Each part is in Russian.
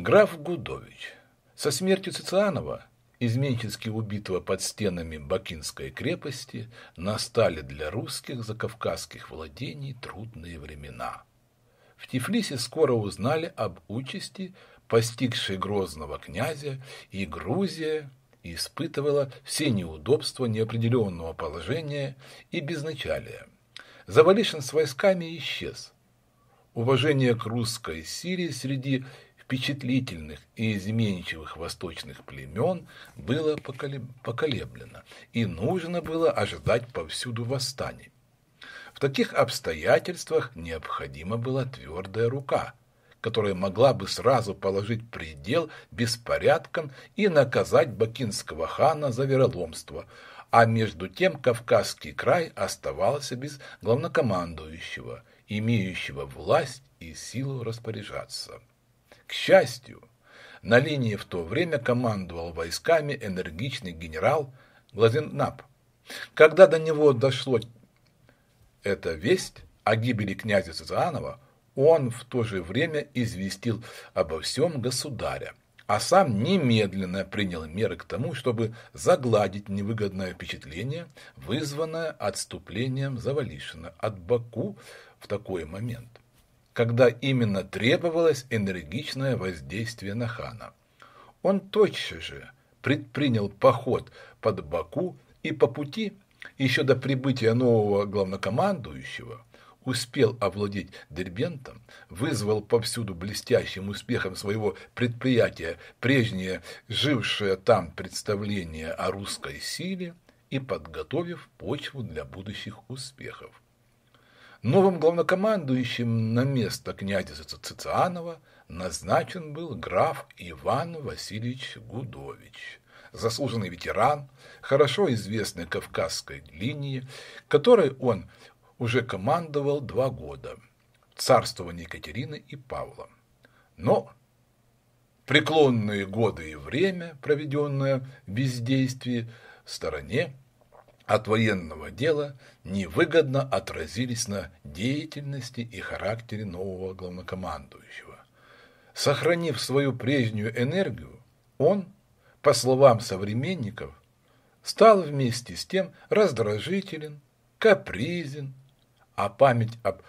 Граф Гудович со смертью Цицианова, изменчески убитого под стенами Бакинской крепости, настали для русских закавказских владений трудные времена. В Тифлисе скоро узнали об участи, постигшей грозного князя, и Грузия испытывала все неудобства неопределенного положения и безначалия. Завалишин с войсками исчез. Уважение к русской Сирии среди впечатлительных и изменчивых восточных племен было поколеблено, и нужно было ожидать повсюду восстаний. В таких обстоятельствах необходима была твердая рука, которая могла бы сразу положить предел беспорядкам и наказать бакинского хана за вероломство, а между тем Кавказский край оставался без главнокомандующего, имеющего власть и силу распоряжаться. К счастью, на линии в то время командовал войсками энергичный генерал Глазенап. Когда до него дошло эта весть о гибели князя Сазанова, он в то же время известил обо всем государя, а сам немедленно принял меры к тому, чтобы загладить невыгодное впечатление, вызванное отступлением Завалишина от Баку в такой момент когда именно требовалось энергичное воздействие на хана. Он тотчас же предпринял поход под Баку и по пути, еще до прибытия нового главнокомандующего, успел овладеть Дербентом, вызвал повсюду блестящим успехом своего предприятия прежнее жившее там представление о русской силе и подготовив почву для будущих успехов. Новым главнокомандующим на место князя Цицианова назначен был граф Иван Васильевич Гудович, заслуженный ветеран, хорошо известной Кавказской линии, которой он уже командовал два года в царствовании Екатерины и Павла. Но преклонные годы и время, проведенное в бездействии, в стороне от военного дела невыгодно отразились на деятельности и характере нового главнокомандующего. Сохранив свою прежнюю энергию, он, по словам современников, стал вместе с тем раздражителен, капризен, а память об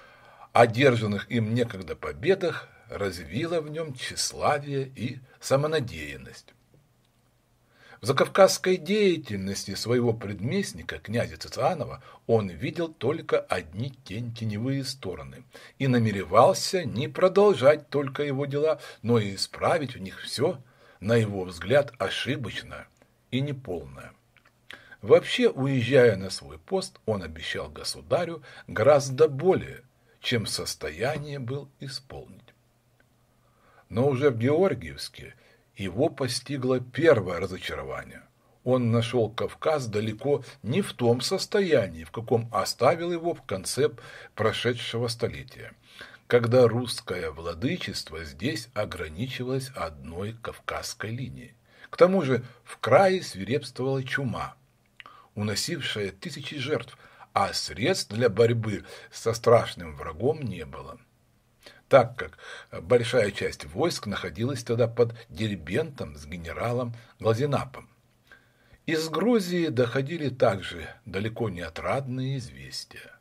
одержанных им некогда победах развила в нем тщеславие и самонадеянность закавказской деятельности своего предместника, князя Цицианова, он видел только одни тень теневые стороны и намеревался не продолжать только его дела, но и исправить в них все, на его взгляд, ошибочное и неполное. Вообще, уезжая на свой пост, он обещал государю гораздо более, чем в состоянии был исполнить. Но уже в Георгиевске его постигло первое разочарование. Он нашел Кавказ далеко не в том состоянии, в каком оставил его в конце прошедшего столетия, когда русское владычество здесь ограничивалось одной кавказской линией. К тому же в крае свирепствовала чума, уносившая тысячи жертв, а средств для борьбы со страшным врагом не было так как большая часть войск находилась тогда под Дербентом с генералом Глазенапом. Из Грузии доходили также далеко не отрадные известия.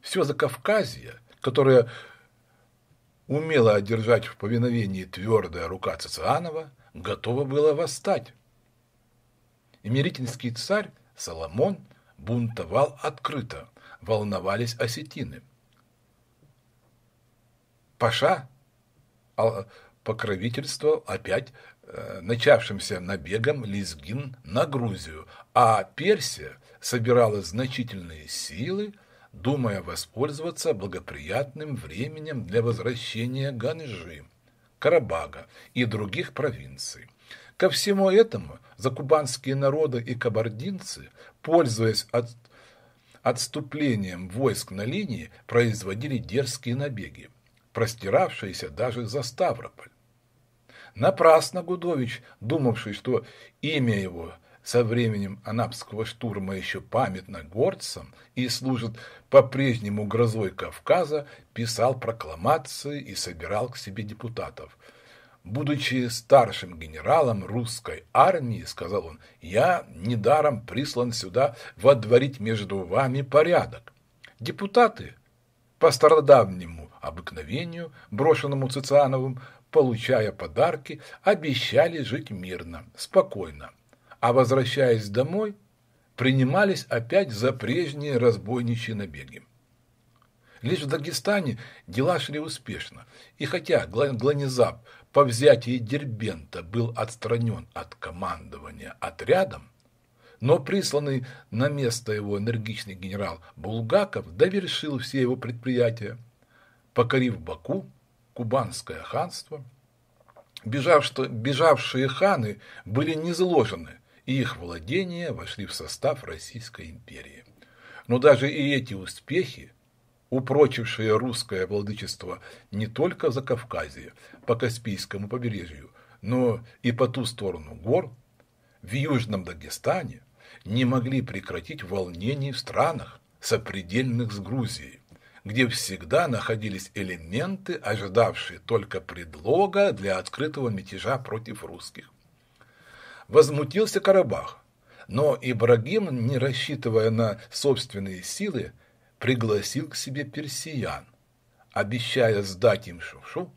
Все Закавказье, которое умело одержать в повиновении твердая рука Цицианова, готово было восстать. Эмеритинский царь Соломон бунтовал открыто, волновались осетины – Паша а, покровительствовал опять э, начавшимся набегом Лизгин на Грузию, а Персия собирала значительные силы, думая воспользоваться благоприятным временем для возвращения Ганжи, Карабага и других провинций. Ко всему этому закубанские народы и кабардинцы, пользуясь от, отступлением войск на линии, производили дерзкие набеги простиравшаяся даже за Ставрополь. Напрасно Гудович, думавший, что имя его со временем анапского штурма еще памятно горцам и служит по-прежнему грозой Кавказа, писал прокламации и собирал к себе депутатов. «Будучи старшим генералом русской армии, — сказал он, — я недаром прислан сюда водворить между вами порядок. Депутаты, по стародавнему обыкновению, брошенному Цициановым, получая подарки, обещали жить мирно, спокойно, а возвращаясь домой, принимались опять за прежние разбойничьи набеги. Лишь в Дагестане дела шли успешно, и хотя Гланизаб по взятии Дербента был отстранен от командования отрядом, но присланный на место его энергичный генерал Булгаков довершил все его предприятия, покорив Баку, Кубанское ханство. Бежавшие, бежавшие ханы были низложены, и их владения вошли в состав Российской империи. Но даже и эти успехи, упрочившие русское владычество не только за Кавказе, по Каспийскому побережью, но и по ту сторону гор, в Южном Дагестане – не могли прекратить волнений в странах, сопредельных с Грузией, где всегда находились элементы, ожидавшие только предлога для открытого мятежа против русских. Возмутился Карабах, но Ибрагим, не рассчитывая на собственные силы, пригласил к себе персиян, обещая сдать им Шушу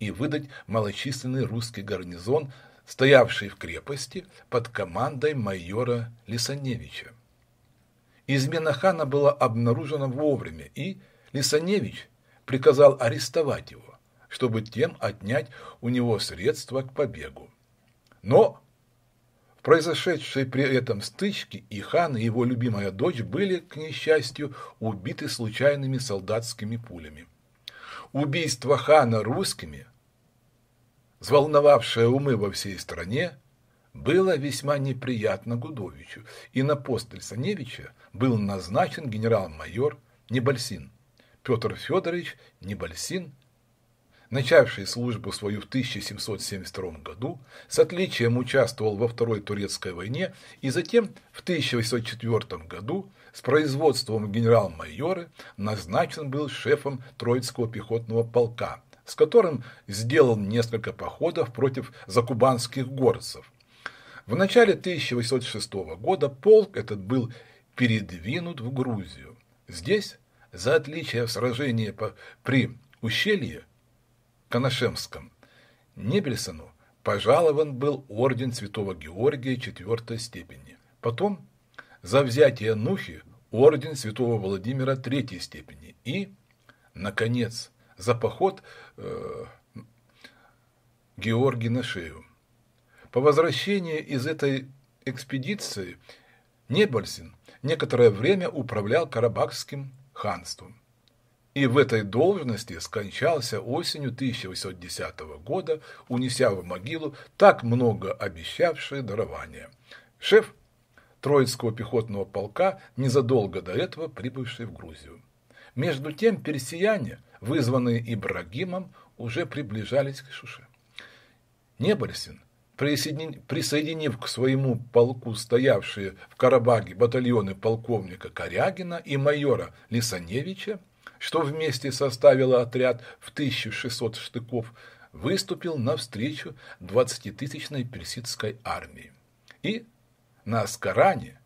и выдать малочисленный русский гарнизон стоявший в крепости под командой майора Лисаневича. Измена хана была обнаружена вовремя, и Лисаневич приказал арестовать его, чтобы тем отнять у него средства к побегу. Но в произошедшей при этом стычке и хан, и его любимая дочь были, к несчастью, убиты случайными солдатскими пулями. Убийство хана русскими взволновавшее умы во всей стране, было весьма неприятно Гудовичу, и на пост Ильсаневича был назначен генерал-майор Небольсин. Петр Федорович Небольсин, начавший службу свою в 1772 году, с отличием участвовал во Второй Турецкой войне и затем в 1804 году с производством генерал-майора назначен был шефом Троицкого пехотного полка – с которым сделал несколько походов против закубанских горцев. В начале 1806 года полк этот был передвинут в Грузию. Здесь, за отличие в сражении по, при ущелье Коношемском, Небельсону пожалован был орден Святого Георгия четвертой степени. Потом за взятие Нухи орден Святого Владимира третьей степени и, наконец, за поход э, Георгий на шею. По возвращении из этой экспедиции Небольсин некоторое время управлял Карабахским ханством. И в этой должности скончался осенью 1810 года, унеся в могилу так много обещавшие дарования. Шеф Троицкого пехотного полка, незадолго до этого прибывший в Грузию. Между тем персияне вызванные Ибрагимом, уже приближались к Шуше. Небольсин, присоединив к своему полку стоявшие в Карабаге батальоны полковника Корягина и майора Лисаневича, что вместе составило отряд в 1600 штыков, выступил навстречу 20-тысячной персидской армии. И на Аскаране,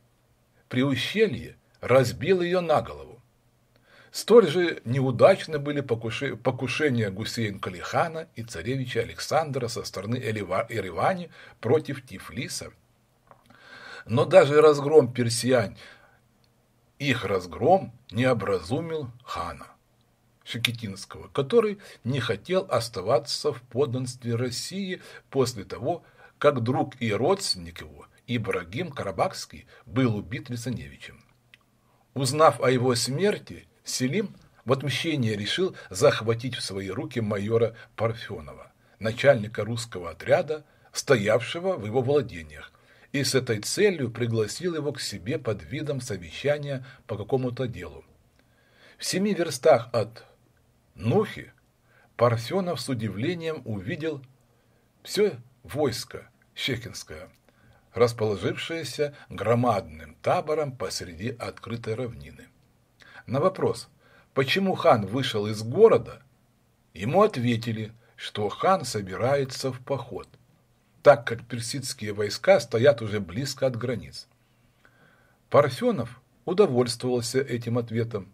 при ущелье, разбил ее на голову. Столь же неудачны были покушения Гусейн-Калихана и царевича Александра со стороны Эривани против Тифлиса. Но даже разгром персиянь, их разгром не образумил хана Шекетинского, который не хотел оставаться в подданстве России после того, как друг и родственник его, Ибрагим Карабахский, был убит Лисаневичем. Узнав о его смерти, Селим в отмщение решил захватить в свои руки майора Парфенова, начальника русского отряда, стоявшего в его владениях, и с этой целью пригласил его к себе под видом совещания по какому-то делу. В семи верстах от Нухи Парфенов с удивлением увидел все войско Щекинское, расположившееся громадным табором посреди открытой равнины. На вопрос, почему хан вышел из города, ему ответили, что хан собирается в поход, так как персидские войска стоят уже близко от границ. Парфенов удовольствовался этим ответом,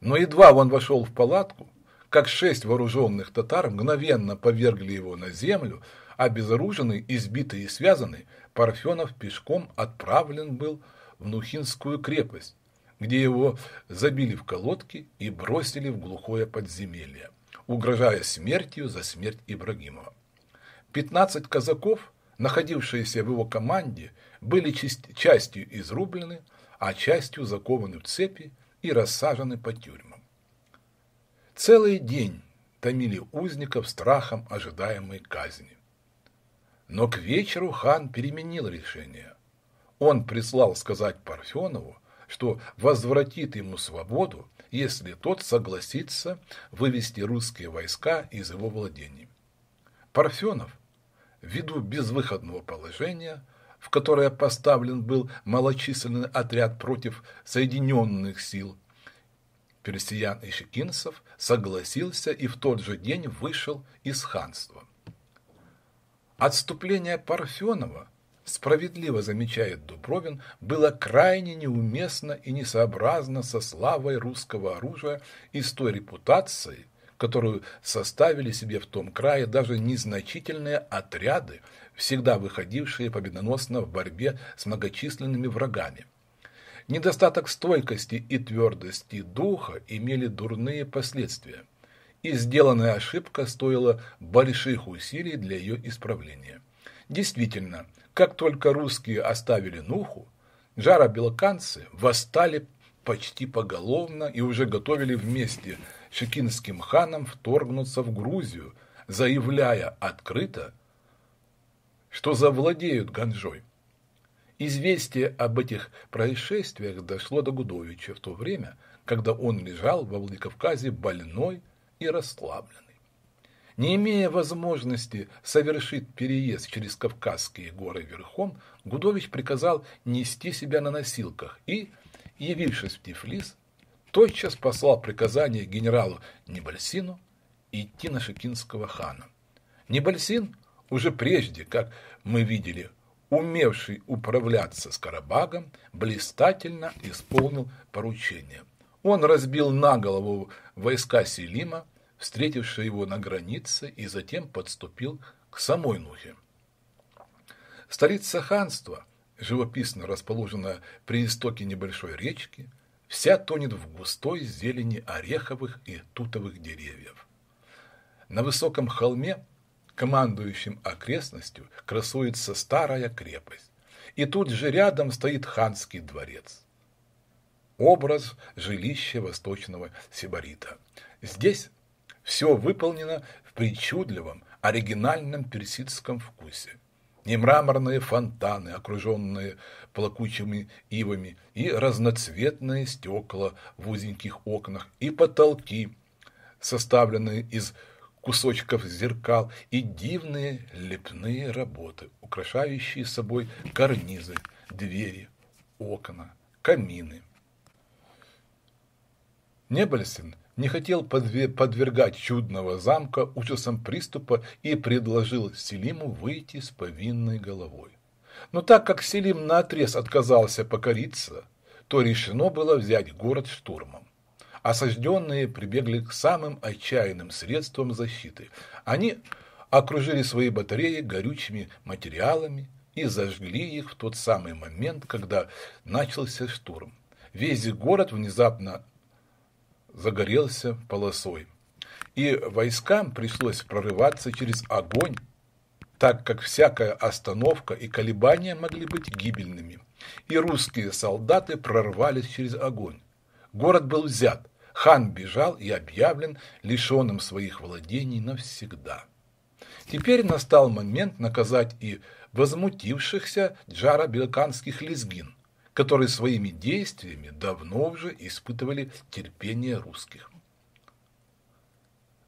но едва он вошел в палатку, как шесть вооруженных татар мгновенно повергли его на землю, а безоруженный, избитый и связанный, Парфенов пешком отправлен был в Нухинскую крепость, где его забили в колодки и бросили в глухое подземелье, угрожая смертью за смерть Ибрагимова. 15 казаков, находившиеся в его команде, были частью изрублены, а частью закованы в цепи и рассажены по тюрьмам. Целый день томили узников страхом ожидаемой казни. Но к вечеру хан переменил решение. Он прислал сказать Парфенову, что возвратит ему свободу, если тот согласится вывести русские войска из его владений. Парфенов, ввиду безвыходного положения, в которое поставлен был малочисленный отряд против Соединенных сил, персиян и щекинцев, согласился и в тот же день вышел из ханства. Отступление Парфенова – справедливо замечает Дубровин, было крайне неуместно и несообразно со славой русского оружия и с той репутацией, которую составили себе в том крае даже незначительные отряды, всегда выходившие победоносно в борьбе с многочисленными врагами. Недостаток стойкости и твердости духа имели дурные последствия, и сделанная ошибка стоила больших усилий для ее исправления. Действительно, как только русские оставили Нуху, жаробелоканцы восстали почти поголовно и уже готовили вместе с шекинским ханом вторгнуться в Грузию, заявляя открыто, что завладеют Ганжой. Известие об этих происшествиях дошло до Гудовича в то время, когда он лежал во Владикавказе больной и расслаблен. Не имея возможности совершить переезд через Кавказские горы верхом, Гудович приказал нести себя на носилках и, явившись в Тифлис, тотчас послал приказание генералу Небольсину идти на Шекинского хана. Небольсин, уже прежде, как мы видели, умевший управляться с Карабагом, блистательно исполнил поручение. Он разбил на голову войска Селима, встретивший его на границе и затем подступил к самой Нухе. Столица ханства, живописно расположенная при истоке небольшой речки, вся тонет в густой зелени ореховых и тутовых деревьев. На высоком холме, командующим окрестностью, красуется старая крепость, и тут же рядом стоит ханский дворец. Образ жилища восточного сибарита. Здесь все выполнено в причудливом, оригинальном персидском вкусе. не мраморные фонтаны, окруженные плакучими ивами, и разноцветные стекла в узеньких окнах, и потолки, составленные из кусочков зеркал, и дивные лепные работы, украшающие собой карнизы, двери, окна, камины. Небольсин – не хотел подвергать чудного замка ужасам приступа и предложил Селиму выйти с повинной головой. Но так как Селим наотрез отказался покориться, то решено было взять город штурмом. Осажденные прибегли к самым отчаянным средствам защиты. Они окружили свои батареи горючими материалами и зажгли их в тот самый момент, когда начался штурм. Весь город внезапно загорелся полосой. И войскам пришлось прорываться через огонь, так как всякая остановка и колебания могли быть гибельными. И русские солдаты прорвались через огонь. Город был взят, хан бежал и объявлен лишенным своих владений навсегда. Теперь настал момент наказать и возмутившихся джаро-белканских лезгин, которые своими действиями давно уже испытывали терпение русских.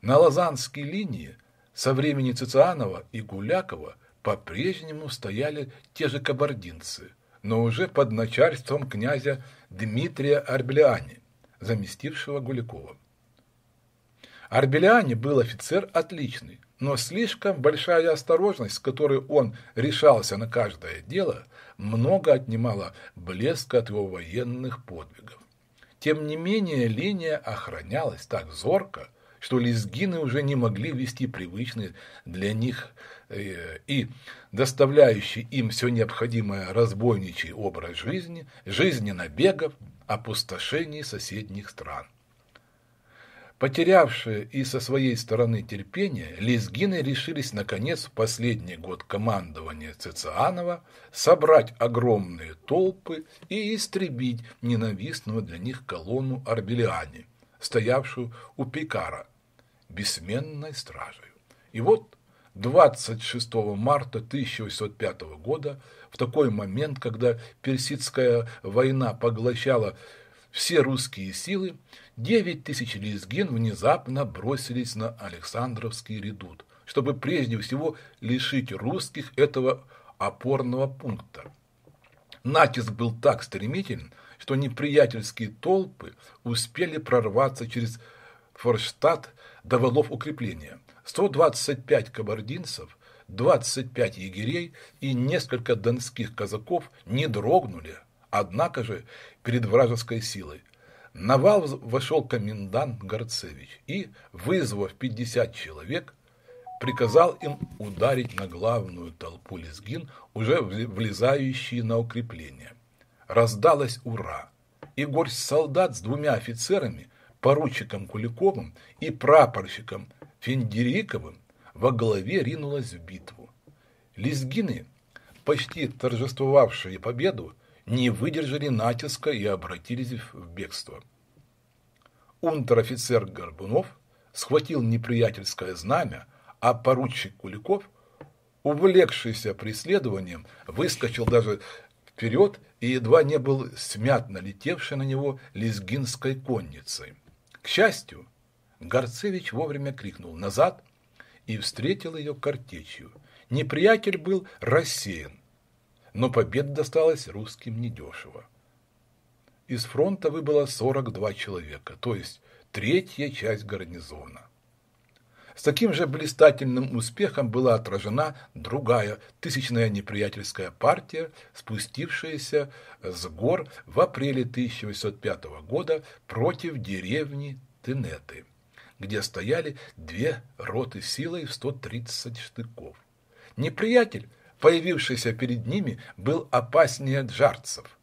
На Лазанской линии со времени Цицианова и Гулякова по-прежнему стояли те же кабардинцы, но уже под начальством князя Дмитрия Арбеляни, заместившего Гулякова. Арбеляни был офицер отличный, но слишком большая осторожность, с которой он решался на каждое дело – много отнимало блеска от его военных подвигов. Тем не менее, линия охранялась так зорко, что лезгины уже не могли вести привычный для них э, и доставляющий им все необходимое разбойничий образ жизни, жизни набегов, опустошений соседних стран. Потерявшие и со своей стороны терпение, лезгины решились наконец в последний год командования Цицианова собрать огромные толпы и истребить ненавистную для них колонну Арбелиани, стоявшую у Пикара, бессменной стражей. И вот 26 марта 1805 года, в такой момент, когда Персидская война поглощала все русские силы, Девять тысяч лезген внезапно бросились на Александровский редут, чтобы прежде всего лишить русских этого опорного пункта. Натиск был так стремителен, что неприятельские толпы успели прорваться через Форштадт до валов укрепления. 125 кабардинцев, 25 егерей и несколько донских казаков не дрогнули, однако же перед вражеской силой, на вал вошел комендант Горцевич и, вызвав 50 человек, приказал им ударить на главную толпу лезгин, уже влезающие на укрепление. Раздалась «Ура!» и горсть солдат с двумя офицерами, поручиком Куликовым и прапорщиком Фендериковым, во главе ринулась в битву. Лезгины, почти торжествовавшие победу, не выдержали натиска и обратились в бегство. Унтер-офицер Горбунов схватил неприятельское знамя, а поручик Куликов, увлекшийся преследованием, выскочил даже вперед и едва не был смят налетевшей на него лезгинской конницей. К счастью, Горцевич вовремя крикнул «назад!» и встретил ее картечью. Неприятель был рассеян, но победа досталась русским недешево. Из фронта выбыло 42 человека, то есть третья часть гарнизона. С таким же блистательным успехом была отражена другая тысячная неприятельская партия, спустившаяся с гор в апреле 1805 года против деревни Тенеты, где стояли две роты силой в 130 штыков. Неприятель появившийся перед ними, был опаснее джарцев.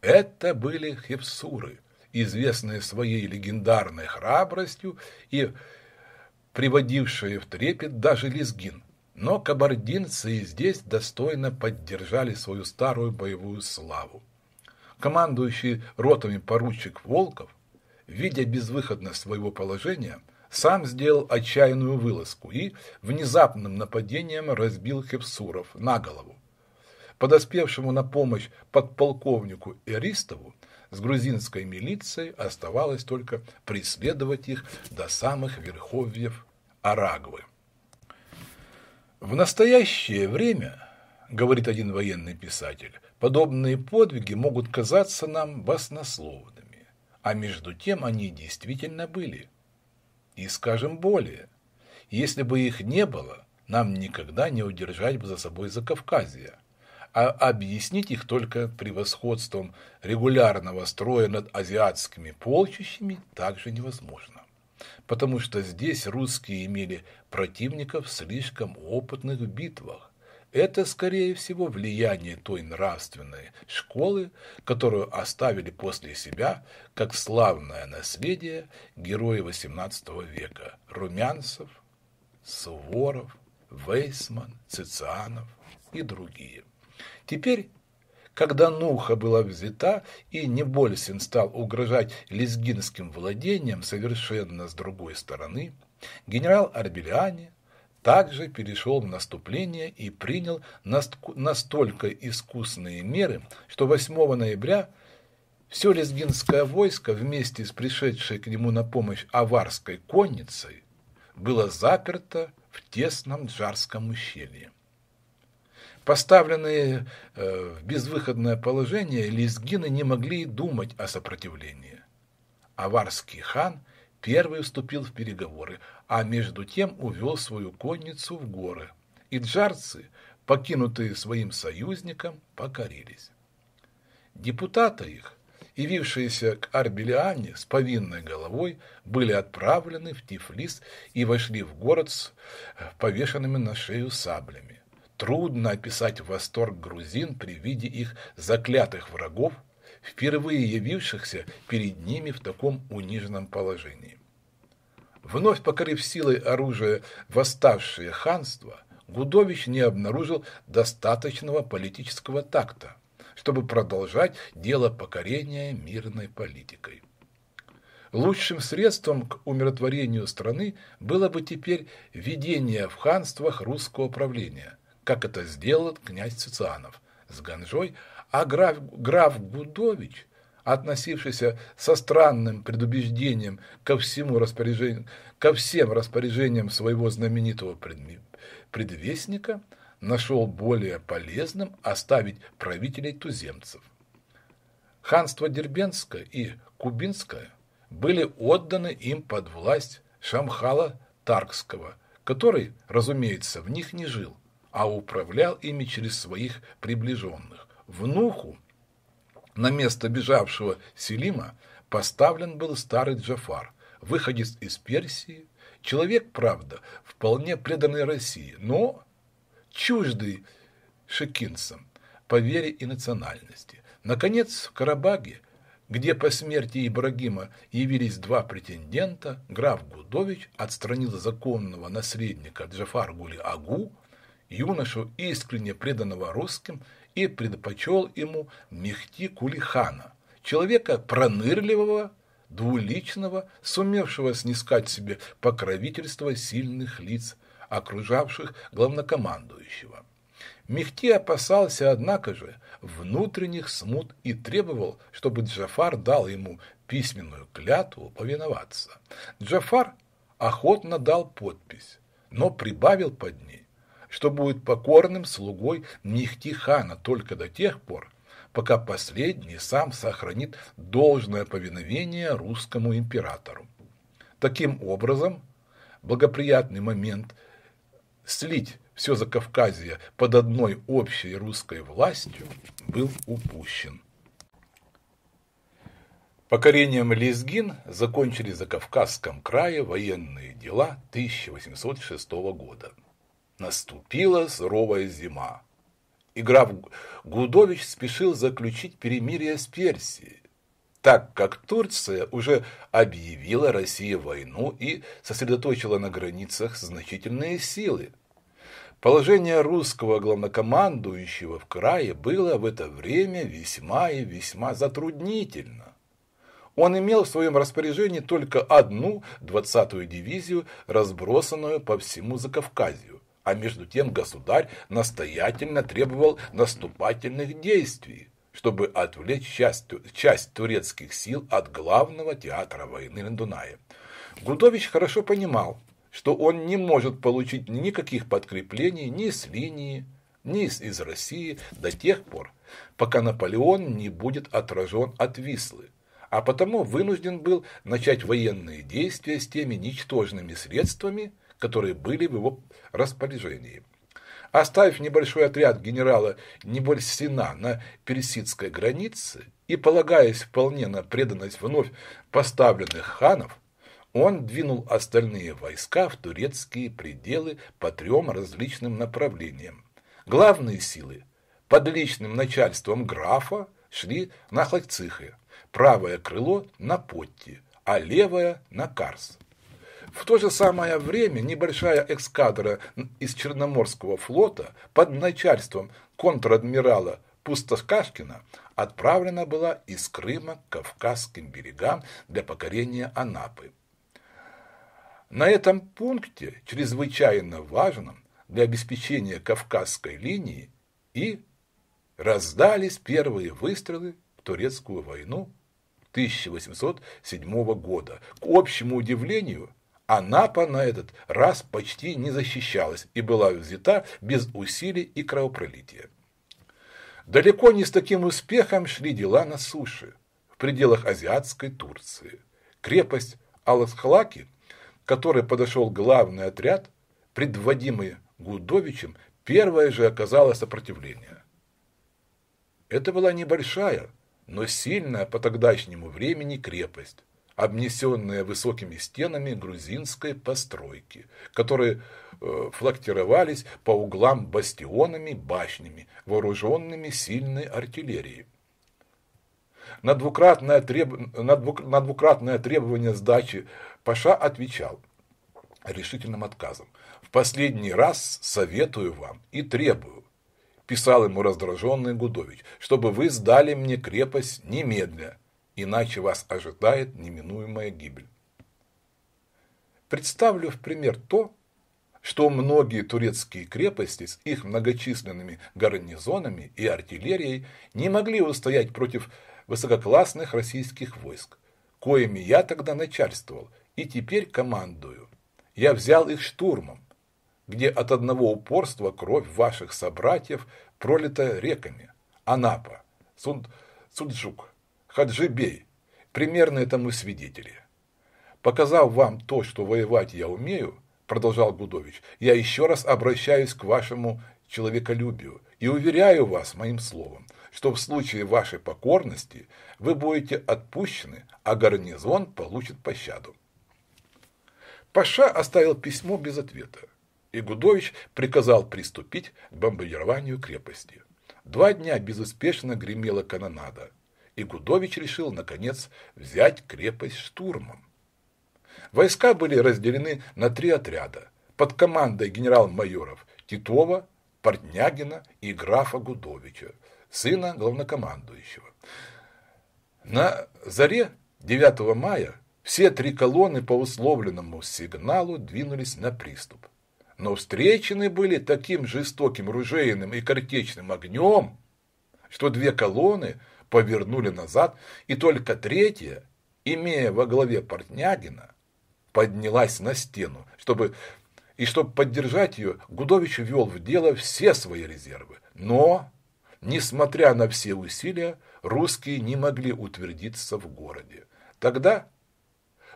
Это были хевсуры, известные своей легендарной храбростью и приводившие в трепет даже лезгин. Но кабардинцы и здесь достойно поддержали свою старую боевую славу. Командующий ротами поручик Волков, видя безвыходность своего положения, сам сделал отчаянную вылазку и внезапным нападением разбил Хепсуров на голову. Подоспевшему на помощь подполковнику Эристову с грузинской милицией оставалось только преследовать их до самых верховьев Арагвы. В настоящее время, говорит один военный писатель, подобные подвиги могут казаться нам баснословными, а между тем они действительно были – и скажем более, если бы их не было, нам никогда не удержать бы за собой Закавказье, а объяснить их только превосходством регулярного строя над азиатскими полчищами также невозможно. Потому что здесь русские имели противников слишком опытных в битвах, это, скорее всего, влияние той нравственной школы, которую оставили после себя как славное наследие герои XVIII века – Румянцев, Суворов, Вейсман, Цицианов и другие. Теперь когда Нуха была взята, и Небольсин стал угрожать лезгинским владениям совершенно с другой стороны, генерал Арбеляне также перешел в наступление и принял настолько искусные меры, что 8 ноября все лезгинское войско вместе с пришедшей к нему на помощь аварской конницей было заперто в тесном Джарском ущелье. Поставленные э, в безвыходное положение, лезгины не могли и думать о сопротивлении. Аварский хан – первый вступил в переговоры, а между тем увел свою конницу в горы. И джарцы, покинутые своим союзником, покорились. Депутаты их, явившиеся к Арбелиане с повинной головой, были отправлены в Тифлис и вошли в город с э, повешенными на шею саблями. Трудно описать восторг грузин при виде их заклятых врагов, впервые явившихся перед ними в таком униженном положении. Вновь покорив силой оружия восставшие ханства, Гудович не обнаружил достаточного политического такта, чтобы продолжать дело покорения мирной политикой. Лучшим средством к умиротворению страны было бы теперь введение в ханствах русского правления, как это сделал князь Цицианов с Ганжой – а граф, граф Гудович, относившийся со странным предубеждением ко, всему распоряжению, ко всем распоряжениям своего знаменитого предвестника, нашел более полезным оставить правителей туземцев. Ханство Дербенское и Кубинское были отданы им под власть Шамхала Таркского, который, разумеется, в них не жил, а управлял ими через своих приближенных внуху на место бежавшего Селима поставлен был старый Джафар, выходец из Персии, человек, правда, вполне преданный России, но чуждый шекинцам по вере и национальности. Наконец, в Карабаге, где по смерти Ибрагима явились два претендента, граф Гудович отстранил законного наследника Джафар Гули Агу, юношу, искренне преданного русским, и предпочел ему Мехти Кулихана, человека пронырливого, двуличного, сумевшего снискать себе покровительство сильных лиц, окружавших главнокомандующего. Мехти опасался, однако же, внутренних смут и требовал, чтобы Джафар дал ему письменную клятву повиноваться. Джафар охотно дал подпись, но прибавил под ней что будет покорным слугой Нихтихана только до тех пор, пока последний сам сохранит должное повиновение русскому императору. Таким образом, благоприятный момент слить все за Закавказье под одной общей русской властью был упущен. Покорением Лезгин закончили за Кавказском крае военные дела 1806 года. Наступила суровая зима. И граф Гудович спешил заключить перемирие с Персией, так как Турция уже объявила России войну и сосредоточила на границах значительные силы. Положение русского главнокомандующего в крае было в это время весьма и весьма затруднительно. Он имел в своем распоряжении только одну двадцатую дивизию, разбросанную по всему Закавказью. А между тем государь настоятельно требовал наступательных действий, чтобы отвлечь часть, часть турецких сил от главного театра войны на Дунае. Гудович хорошо понимал, что он не может получить никаких подкреплений ни с линии, ни из, из России до тех пор, пока Наполеон не будет отражен от Вислы, а потому вынужден был начать военные действия с теми ничтожными средствами, которые были в его распоряжении. Оставив небольшой отряд генерала Небольсина на персидской границе и полагаясь вполне на преданность вновь поставленных ханов, он двинул остальные войска в турецкие пределы по трем различным направлениям. Главные силы под личным начальством графа шли на Хладцихе, правое крыло на Потти, а левое на Карс. В то же самое время небольшая эскадра из Черноморского флота под начальством контр-адмирала Пустошкашкина отправлена была из Крыма к Кавказским берегам для покорения Анапы. На этом пункте, чрезвычайно важном для обеспечения Кавказской линии, и раздались первые выстрелы в турецкую войну 1807 года. К общему удивлению Анапа на этот раз почти не защищалась и была взята без усилий и кровопролития. Далеко не с таким успехом шли дела на суше, в пределах азиатской Турции. Крепость Аласхалаки, к которой подошел главный отряд, предводимый Гудовичем, первое же оказало сопротивление. Это была небольшая, но сильная по тогдашнему времени крепость, обнесенная высокими стенами грузинской постройки, которые э, флактировались по углам бастионами, башнями, вооруженными сильной артиллерией. На двукратное, треб... на, двук... на двукратное требование сдачи Паша отвечал решительным отказом. «В последний раз советую вам и требую, – писал ему раздраженный Гудович, – чтобы вы сдали мне крепость немедля, иначе вас ожидает неминуемая гибель. Представлю в пример то, что многие турецкие крепости с их многочисленными гарнизонами и артиллерией не могли устоять против высококлассных российских войск, коими я тогда начальствовал и теперь командую. Я взял их штурмом, где от одного упорства кровь ваших собратьев пролита реками. Анапа, Суд, Суджук, Хаджибей, примерно этому свидетели. Показав вам то, что воевать я умею, продолжал Гудович, я еще раз обращаюсь к вашему человеколюбию и уверяю вас моим словом, что в случае вашей покорности вы будете отпущены, а гарнизон получит пощаду. Паша оставил письмо без ответа, и Гудович приказал приступить к бомбардированию крепости. Два дня безуспешно гремела канонада, и Гудович решил, наконец, взять крепость штурмом. Войска были разделены на три отряда под командой генерал-майоров Титова, Портнягина и графа Гудовича, сына главнокомандующего. На заре 9 мая все три колонны по условленному сигналу двинулись на приступ. Но встречены были таким жестоким ружейным и картечным огнем, что две колонны – повернули назад, и только третья, имея во главе Портнягина, поднялась на стену, чтобы и чтобы поддержать ее, Гудович ввел в дело все свои резервы. Но, несмотря на все усилия, русские не могли утвердиться в городе. Тогда,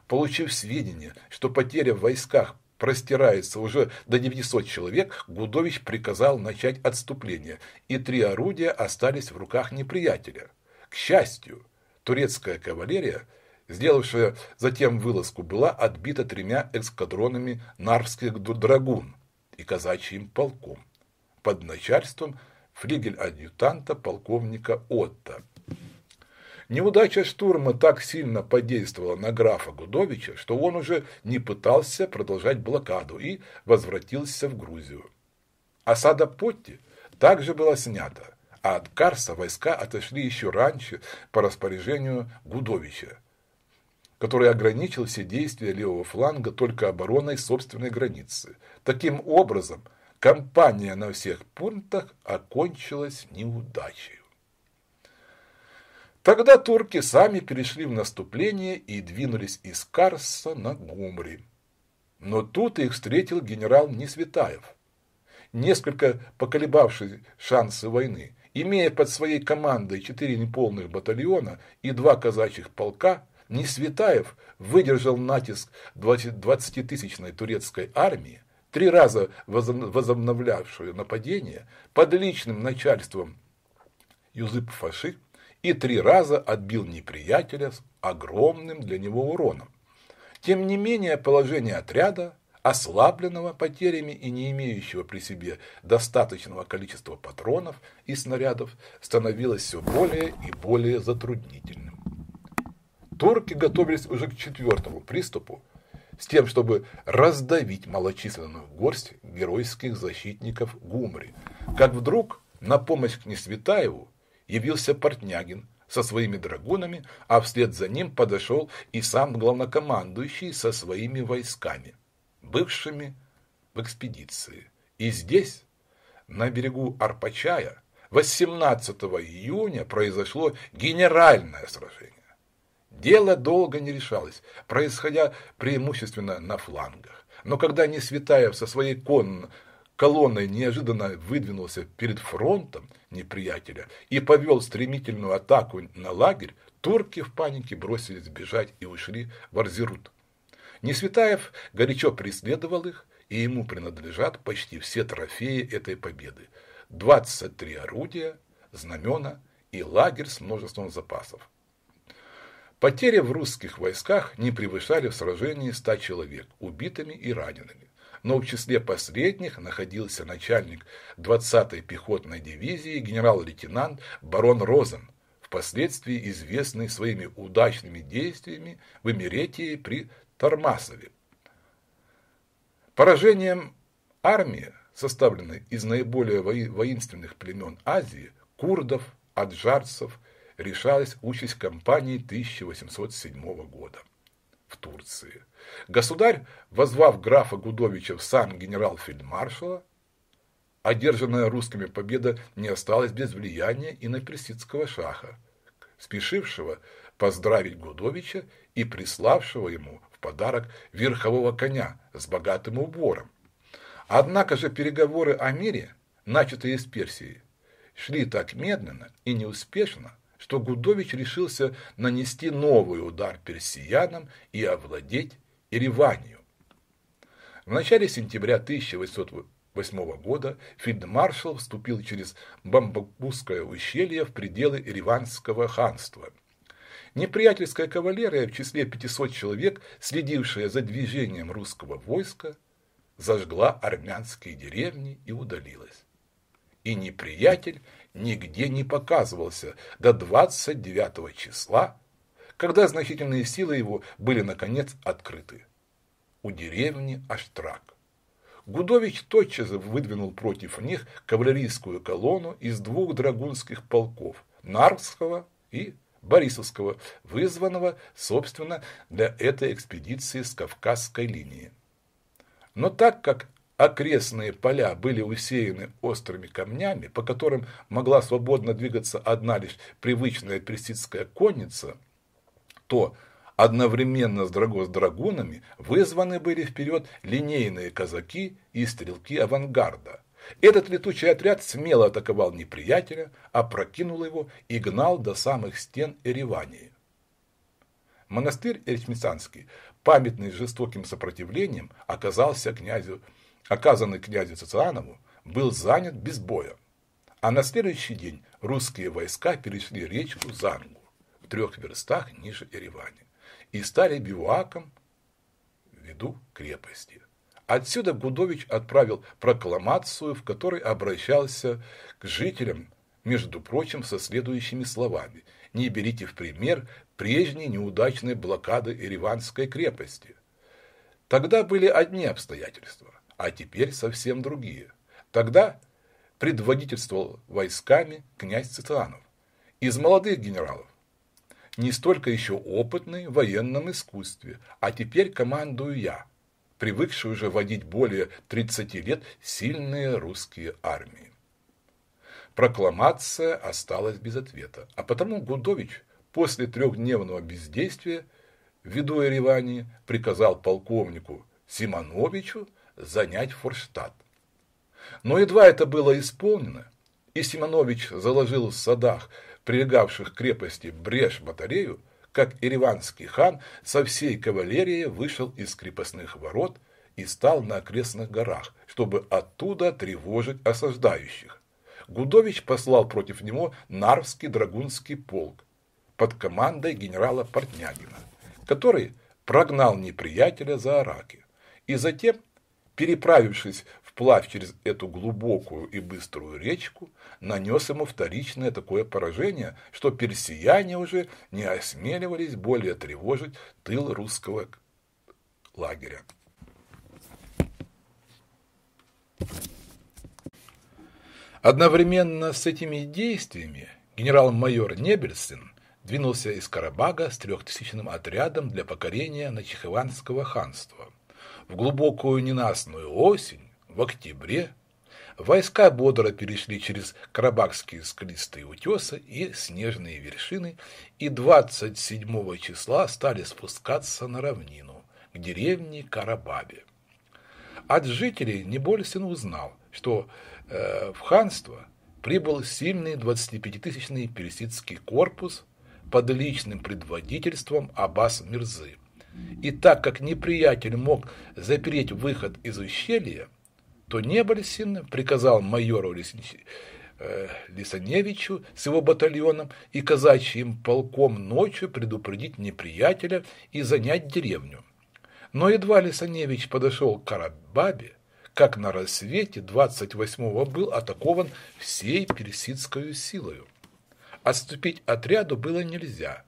получив сведения, что потеря в войсках простирается уже до 900 человек, Гудович приказал начать отступление, и три орудия остались в руках неприятеля. К счастью, турецкая кавалерия, сделавшая затем вылазку, была отбита тремя эскадронами нарвских драгун и казачьим полком под начальством флигель-адъютанта полковника Отта. Неудача штурма так сильно подействовала на графа Гудовича, что он уже не пытался продолжать блокаду и возвратился в Грузию. Осада Потти также была снята а от Карса войска отошли еще раньше по распоряжению Гудовича, который ограничил все действия левого фланга только обороной собственной границы. Таким образом, кампания на всех пунктах окончилась неудачей. Тогда турки сами перешли в наступление и двинулись из Карса на Гумри. Но тут их встретил генерал Несветаев. Несколько поколебавший шансы войны, Имея под своей командой четыре неполных батальона и два казачьих полка, Несветаев выдержал натиск 20-тысячной турецкой армии, три раза возобновлявшую нападение под личным начальством Юзып Фаши и три раза отбил неприятеля с огромным для него уроном. Тем не менее, положение отряда ослабленного потерями и не имеющего при себе достаточного количества патронов и снарядов, становилось все более и более затруднительным. Турки готовились уже к четвертому приступу, с тем, чтобы раздавить малочисленную горсть геройских защитников Гумри, как вдруг на помощь к Несветаеву явился Портнягин со своими драгунами, а вслед за ним подошел и сам главнокомандующий со своими войсками бывшими в экспедиции. И здесь, на берегу Арпачая, 18 июня произошло генеральное сражение. Дело долго не решалось, происходя преимущественно на флангах. Но когда Несветаев со своей кон... колонной неожиданно выдвинулся перед фронтом неприятеля и повел стремительную атаку на лагерь, турки в панике бросились бежать и ушли в Арзерут. Несветаев горячо преследовал их, и ему принадлежат почти все трофеи этой победы. 23 орудия, знамена и лагерь с множеством запасов. Потери в русских войсках не превышали в сражении 100 человек, убитыми и ранеными. Но в числе последних находился начальник 20-й пехотной дивизии генерал-лейтенант барон Розен, впоследствии известный своими удачными действиями в Эмеретии при Тормасове. Поражением армии, составленной из наиболее воинственных племен Азии, курдов, аджарцев, решалась участь кампании 1807 года в Турции. Государь, возвав графа Гудовича в сан генерал-фельдмаршала, одержанная русскими победа не осталась без влияния и на персидского шаха, спешившего поздравить Гудовича и приславшего ему подарок верхового коня с богатым убором. Однако же переговоры о мире, начатые с Персией, шли так медленно и неуспешно, что Гудович решился нанести новый удар персиянам и овладеть Ереванью. В начале сентября 1808 года фельдмаршал вступил через Бамбакузское ущелье в пределы Ереванского ханства – неприятельская кавалерия в числе 500 человек, следившая за движением русского войска, зажгла армянские деревни и удалилась. И неприятель нигде не показывался до 29 числа, когда значительные силы его были, наконец, открыты. У деревни Аштрак. Гудович тотчас выдвинул против них кавалерийскую колонну из двух драгунских полков – Нарвского и Борисовского, вызванного, собственно, для этой экспедиции с Кавказской линии. Но так как окрестные поля были усеяны острыми камнями, по которым могла свободно двигаться одна лишь привычная персидская конница, то одновременно с драгоз вызваны были вперед линейные казаки и стрелки авангарда – этот летучий отряд смело атаковал неприятеля, опрокинул его и гнал до самых стен Эревании. Монастырь Эрьхмицанский, памятный жестоким сопротивлением, оказался князю, оказанный князю Цицианову, был занят без боя. А на следующий день русские войска перешли речку Зангу в трех верстах ниже Эревани и стали бивуаком в виду крепости. Отсюда Гудович отправил прокламацию, в которой обращался к жителям, между прочим, со следующими словами «Не берите в пример прежней неудачной блокады Ереванской крепости». Тогда были одни обстоятельства, а теперь совсем другие. Тогда предводительствовал войсками князь Цитанов из молодых генералов, не столько еще опытный в военном искусстве, а теперь командую я – привыкшей уже водить более 30 лет сильные русские армии. Прокламация осталась без ответа, а потому Гудович после трехдневного бездействия ввиду Еревани приказал полковнику Симоновичу занять Форштадт. Но едва это было исполнено, и Симонович заложил в садах, прилегавших к крепости, брешь батарею, как Ереванский хан со всей кавалерией вышел из крепостных ворот и стал на окрестных горах, чтобы оттуда тревожить осаждающих. Гудович послал против него Нарвский драгунский полк под командой генерала Портнягина, который прогнал неприятеля за Араки и затем, переправившись вплавь через эту глубокую и быструю речку, нанес ему вторичное такое поражение, что персияне уже не осмеливались более тревожить тыл русского лагеря. Одновременно с этими действиями генерал-майор Небельсен двинулся из Карабага с трехтысячным отрядом для покорения Начихиванского ханства. В глубокую ненастную осень в октябре войска бодро перешли через Карабахские скалистые утесы и снежные вершины и 27 числа стали спускаться на равнину к деревне Карабабе. От жителей Небольсин узнал, что э, в ханство прибыл сильный 25-тысячный персидский корпус под личным предводительством Аббас Мирзы. И так как неприятель мог запереть выход из ущелья, то Небольсин приказал майору э, Лисаневичу с его батальоном и казачьим полком ночью предупредить неприятеля и занять деревню. Но едва Лисаневич подошел к Карабабе, как на рассвете 28-го был атакован всей персидской силою. Отступить отряду было нельзя,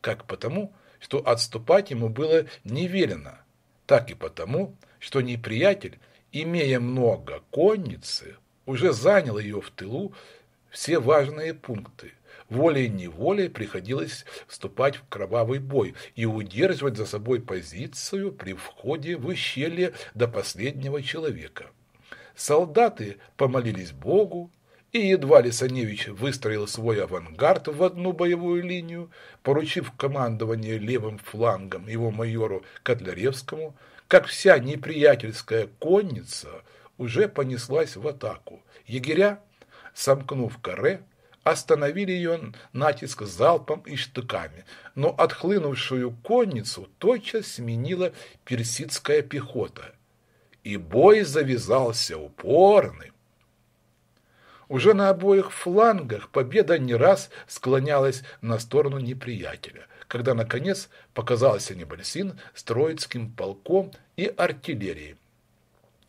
как потому, что отступать ему было невелено, так и потому, что неприятель имея много конницы, уже занял ее в тылу все важные пункты. Волей-неволей приходилось вступать в кровавый бой и удерживать за собой позицию при входе в ущелье до последнего человека. Солдаты помолились Богу, и едва Лисаневич выстроил свой авангард в одну боевую линию, поручив командование левым флангом его майору Котляревскому – как вся неприятельская конница уже понеслась в атаку. Егеря, сомкнув каре, остановили ее натиск залпом и штыками, но отхлынувшую конницу тотчас сменила персидская пехота, и бой завязался упорным. Уже на обоих флангах победа не раз склонялась на сторону неприятеля – когда, наконец, показался Небольсин с троицким полком и артиллерией.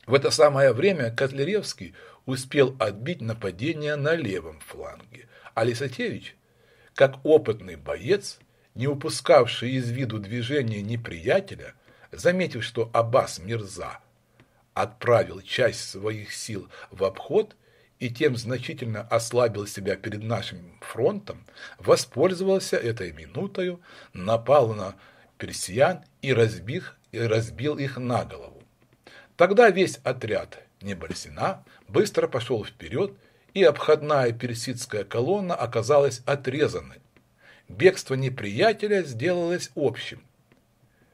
В это самое время Котляревский успел отбить нападение на левом фланге, а Лисатевич, как опытный боец, не упускавший из виду движения неприятеля, заметив, что Аббас Мирза отправил часть своих сил в обход, и тем значительно ослабил себя перед нашим фронтом, воспользовался этой минутою, напал на персиян и, разбих, и разбил их на голову. Тогда весь отряд Неборсина быстро пошел вперед, и обходная персидская колонна оказалась отрезанной. Бегство неприятеля сделалось общим.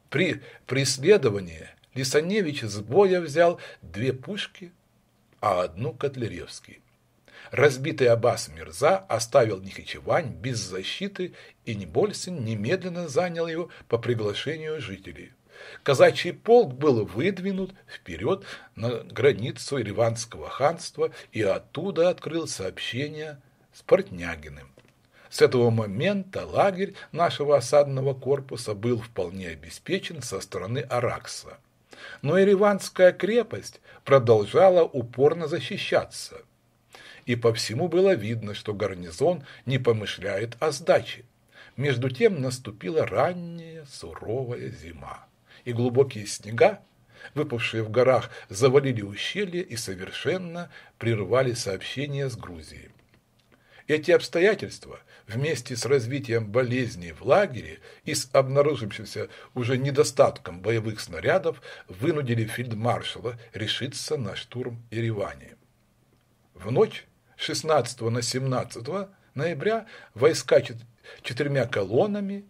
При преследовании Лисаневич с боя взял две пушки – а одну Котляревский. Разбитый Аббас Мирза оставил Нихичевань без защиты, и Небольсин немедленно занял ее по приглашению жителей. Казачий полк был выдвинут вперед на границу Ливанского ханства, и оттуда открыл сообщение с Портнягиным. С этого момента лагерь нашего осадного корпуса был вполне обеспечен со стороны Аракса. Но Ереванская крепость продолжала упорно защищаться. И по всему было видно, что гарнизон не помышляет о сдаче. Между тем наступила ранняя суровая зима, и глубокие снега, выпавшие в горах, завалили ущелье и совершенно прервали сообщение с Грузией. Эти обстоятельства вместе с развитием болезней в лагере и с обнаружившимся уже недостатком боевых снарядов вынудили фельдмаршала решиться на штурм Ереване. В ночь 16 на 17 ноября войска четырьмя колоннами,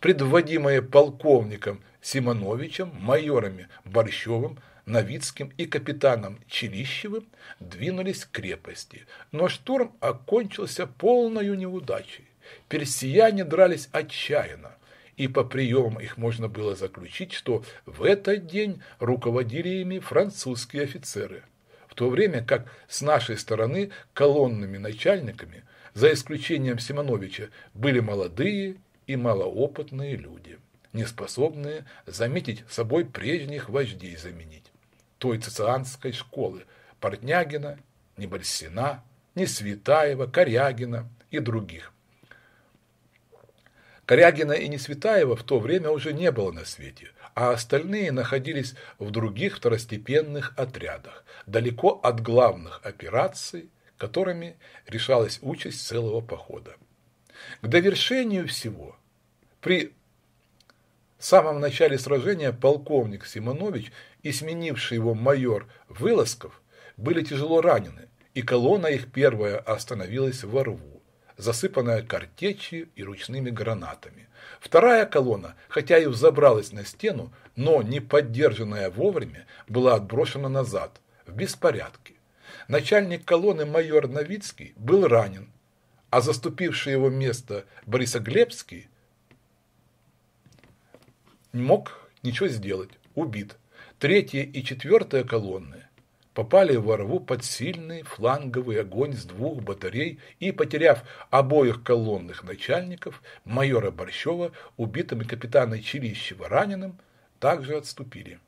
предводимые полковником Симоновичем, майорами Борщевым, Новицким и капитаном Челищевым двинулись к крепости, но штурм окончился полной неудачей. Персияне дрались отчаянно, и по приемам их можно было заключить, что в этот день руководили ими французские офицеры, в то время как с нашей стороны колонными начальниками, за исключением Симоновича, были молодые и малоопытные люди, неспособные заметить собой прежних вождей заменить той цицианской школы Портнягина, Небольсина, Несветаева, Корягина и других. Корягина и Несветаева в то время уже не было на свете, а остальные находились в других второстепенных отрядах, далеко от главных операций, которыми решалась участь целого похода. К довершению всего, при в самом начале сражения полковник Симонович и сменивший его майор Вылазков были тяжело ранены, и колонна их первая остановилась во рву, засыпанная картечью и ручными гранатами. Вторая колонна, хотя и взобралась на стену, но не поддержанная вовремя, была отброшена назад, в беспорядке. Начальник колонны майор Новицкий был ранен, а заступивший его место Борисоглебский – не мог ничего сделать, убит. Третья и четвертая колонны попали во рву под сильный фланговый огонь с двух батарей и, потеряв обоих колонных начальников, майора Борщева, убитым и капитана Чилищева раненым, также отступили.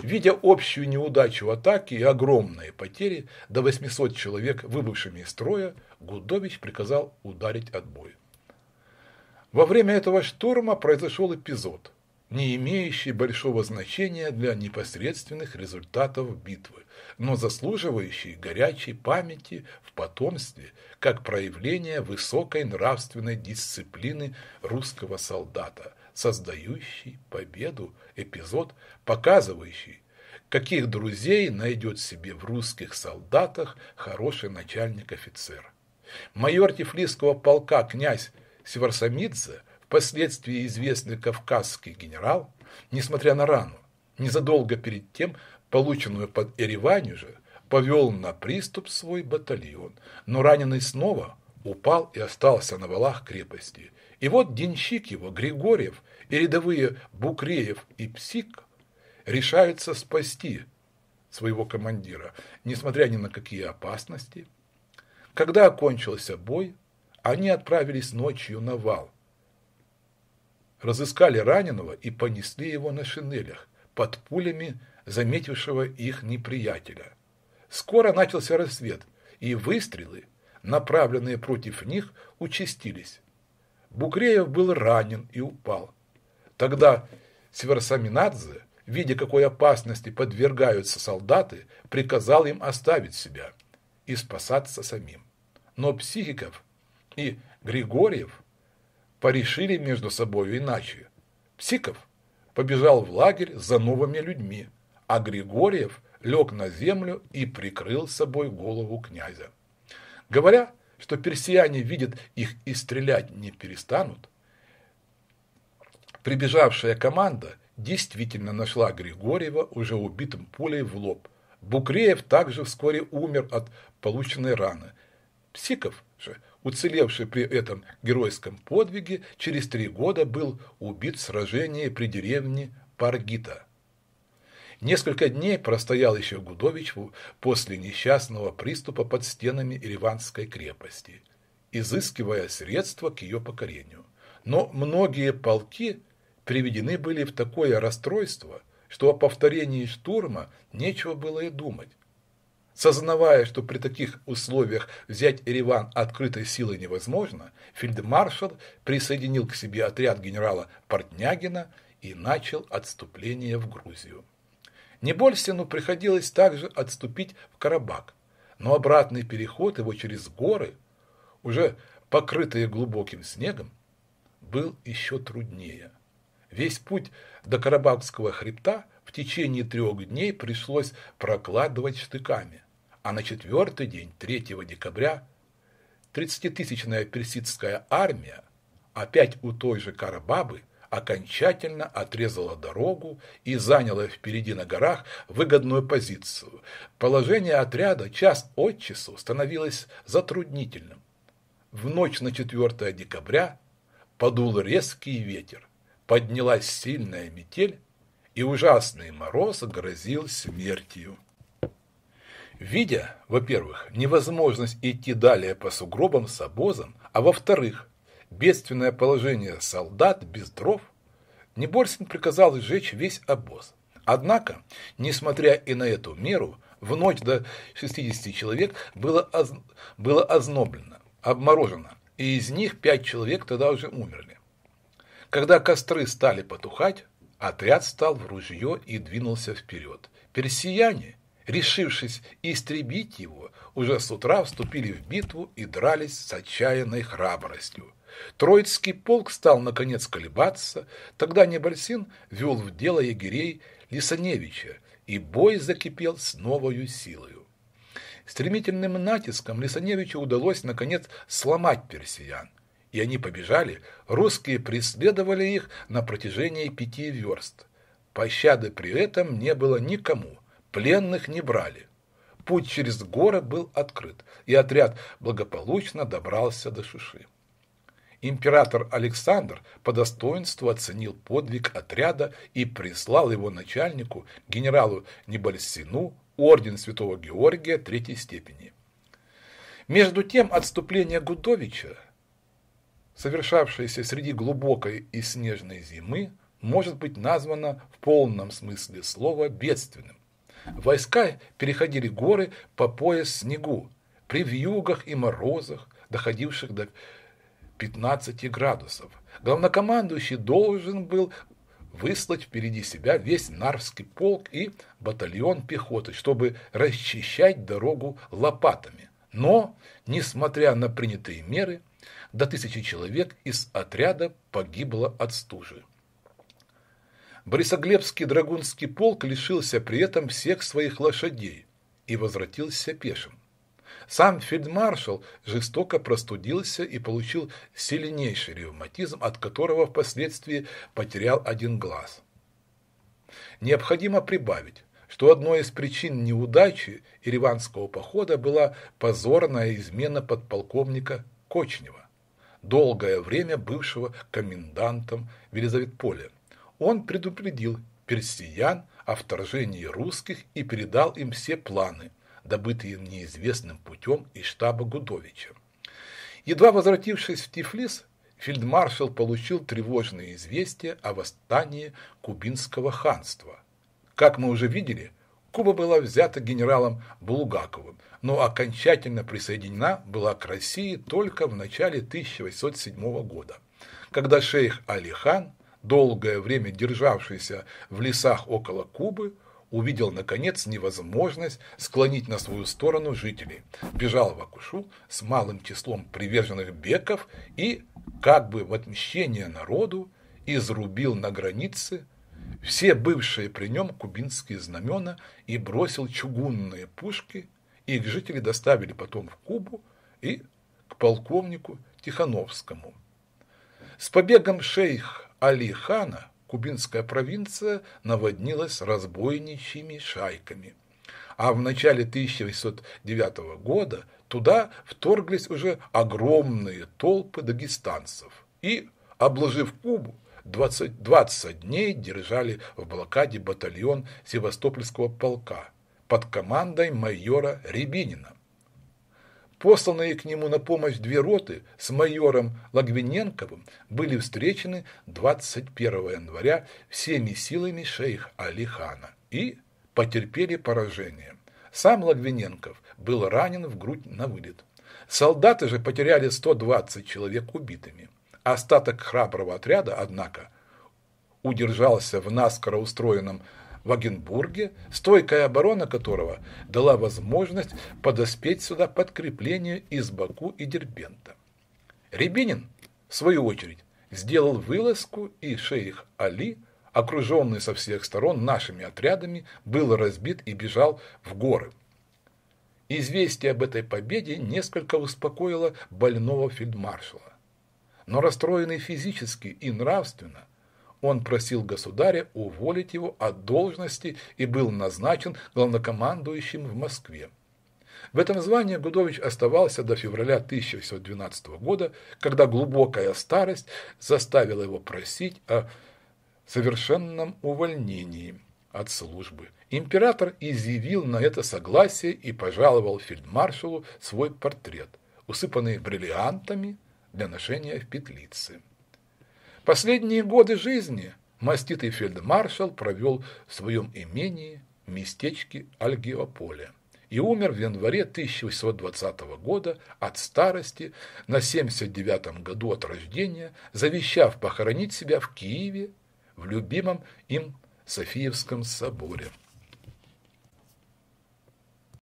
Видя общую неудачу атаки и огромные потери, до 800 человек, выбывшими из строя, Гудович приказал ударить отбой. Во время этого штурма произошел эпизод – не имеющий большого значения для непосредственных результатов битвы, но заслуживающий горячей памяти в потомстве как проявление высокой нравственной дисциплины русского солдата, создающий победу эпизод, показывающий, каких друзей найдет себе в русских солдатах хороший начальник-офицер. Майор Тифлисского полка князь Северсамидзе Впоследствии известный кавказский генерал, несмотря на рану, незадолго перед тем, полученную под Эреванью же, повел на приступ свой батальон, но раненый снова упал и остался на валах крепости. И вот денщик его, Григорьев, и рядовые Букреев и Псик решаются спасти своего командира, несмотря ни на какие опасности. Когда окончился бой, они отправились ночью на вал, разыскали раненого и понесли его на шинелях под пулями заметившего их неприятеля. Скоро начался рассвет, и выстрелы, направленные против них, участились. Букреев был ранен и упал. Тогда Северсаминадзе, видя какой опасности подвергаются солдаты, приказал им оставить себя и спасаться самим. Но Психиков и Григорьев – порешили между собой иначе. Псиков побежал в лагерь за новыми людьми, а Григорьев лег на землю и прикрыл собой голову князя. Говоря, что персияне видят их и стрелять не перестанут, прибежавшая команда действительно нашла Григорьева уже убитым пулей в лоб. Букреев также вскоре умер от полученной раны. Псиков же уцелевший при этом геройском подвиге, через три года был убит в сражении при деревне Паргита. Несколько дней простоял еще Гудович после несчастного приступа под стенами ириванской крепости, изыскивая средства к ее покорению. Но многие полки приведены были в такое расстройство, что о повторении штурма нечего было и думать. Сознавая, что при таких условиях взять Ереван открытой силой невозможно, фельдмаршал присоединил к себе отряд генерала Портнягина и начал отступление в Грузию. Небольстину приходилось также отступить в Карабак, но обратный переход его через горы, уже покрытые глубоким снегом, был еще труднее. Весь путь до Карабахского хребта в течение трех дней пришлось прокладывать штыками а на четвертый день, 3 декабря, 30-тысячная персидская армия опять у той же Карабабы окончательно отрезала дорогу и заняла впереди на горах выгодную позицию. Положение отряда час от часу становилось затруднительным. В ночь на 4 декабря подул резкий ветер, поднялась сильная метель, и ужасный мороз грозил смертью видя, во-первых, невозможность идти далее по сугробам с обозом, а во-вторых, бедственное положение солдат без дров, Неборсин приказал сжечь весь обоз. Однако, несмотря и на эту меру, в ночь до 60 человек было, оз... было озноблено, обморожено, и из них 5 человек тогда уже умерли. Когда костры стали потухать, отряд стал в ружье и двинулся вперед. Персияне, решившись истребить его, уже с утра вступили в битву и дрались с отчаянной храбростью. Троицкий полк стал, наконец, колебаться, тогда Небольсин вел в дело егерей Лисаневича, и бой закипел с новою силою. Стремительным натиском Лисаневичу удалось, наконец, сломать персиян, и они побежали, русские преследовали их на протяжении пяти верст. Пощады при этом не было никому – Пленных не брали. Путь через горы был открыт, и отряд благополучно добрался до Шиши. Император Александр по достоинству оценил подвиг отряда и прислал его начальнику, генералу Небольсину, орден святого Георгия третьей степени. Между тем отступление Гудовича, совершавшееся среди глубокой и снежной зимы, может быть названо в полном смысле слова бедственным. Войска переходили горы по пояс снегу, при вьюгах и морозах, доходивших до 15 градусов. Главнокомандующий должен был выслать впереди себя весь Нарвский полк и батальон пехоты, чтобы расчищать дорогу лопатами. Но, несмотря на принятые меры, до тысячи человек из отряда погибло от стужи. Борисоглебский драгунский полк лишился при этом всех своих лошадей и возвратился пешим. Сам фельдмаршал жестоко простудился и получил сильнейший ревматизм, от которого впоследствии потерял один глаз. Необходимо прибавить, что одной из причин неудачи ириванского похода была позорная измена подполковника Кочнева, долгое время бывшего комендантом Велизаветполя он предупредил персиян о вторжении русских и передал им все планы, добытые неизвестным путем из штаба Гудовича. Едва возвратившись в Тифлис, фельдмаршал получил тревожные известия о восстании кубинского ханства. Как мы уже видели, Куба была взята генералом Булгаковым, но окончательно присоединена была к России только в начале 1807 года, когда шейх Алихан хан долгое время державшийся в лесах около Кубы, увидел, наконец, невозможность склонить на свою сторону жителей, бежал в Акушу с малым числом приверженных беков и, как бы в отмещение народу, изрубил на границе все бывшие при нем кубинские знамена и бросил чугунные пушки, их жители доставили потом в Кубу и к полковнику Тихановскому. С побегом шейх Алихана кубинская провинция наводнилась разбойничьими шайками. А в начале 1809 года туда вторглись уже огромные толпы дагестанцев и, обложив Кубу, 20, 20 дней держали в блокаде батальон Севастопольского полка под командой майора Рябинина. Посланные к нему на помощь две роты с майором Лагвиненковым были встречены 21 января всеми силами шейх Алихана и потерпели поражение. Сам Лагвиненков был ранен в грудь на вылет. Солдаты же потеряли 120 человек убитыми. Остаток храброго отряда, однако, удержался в наскоро устроенном в Агенбурге, стойкая оборона которого дала возможность подоспеть сюда подкреплению из Баку и Дербента. Рябинин, в свою очередь, сделал вылазку, и шейх Али, окруженный со всех сторон нашими отрядами, был разбит и бежал в горы. Известие об этой победе несколько успокоило больного фельдмаршала. Но расстроенный физически и нравственно, он просил государя уволить его от должности и был назначен главнокомандующим в Москве. В этом звании Гудович оставался до февраля 1812 года, когда глубокая старость заставила его просить о совершенном увольнении от службы. Император изъявил на это согласие и пожаловал фельдмаршалу свой портрет, усыпанный бриллиантами для ношения в петлице. Последние годы жизни маститый фельдмаршал провел в своем имении местечке Альгиополе и умер в январе 1820 года от старости на 79 году от рождения, завещав похоронить себя в Киеве в любимом им Софиевском соборе.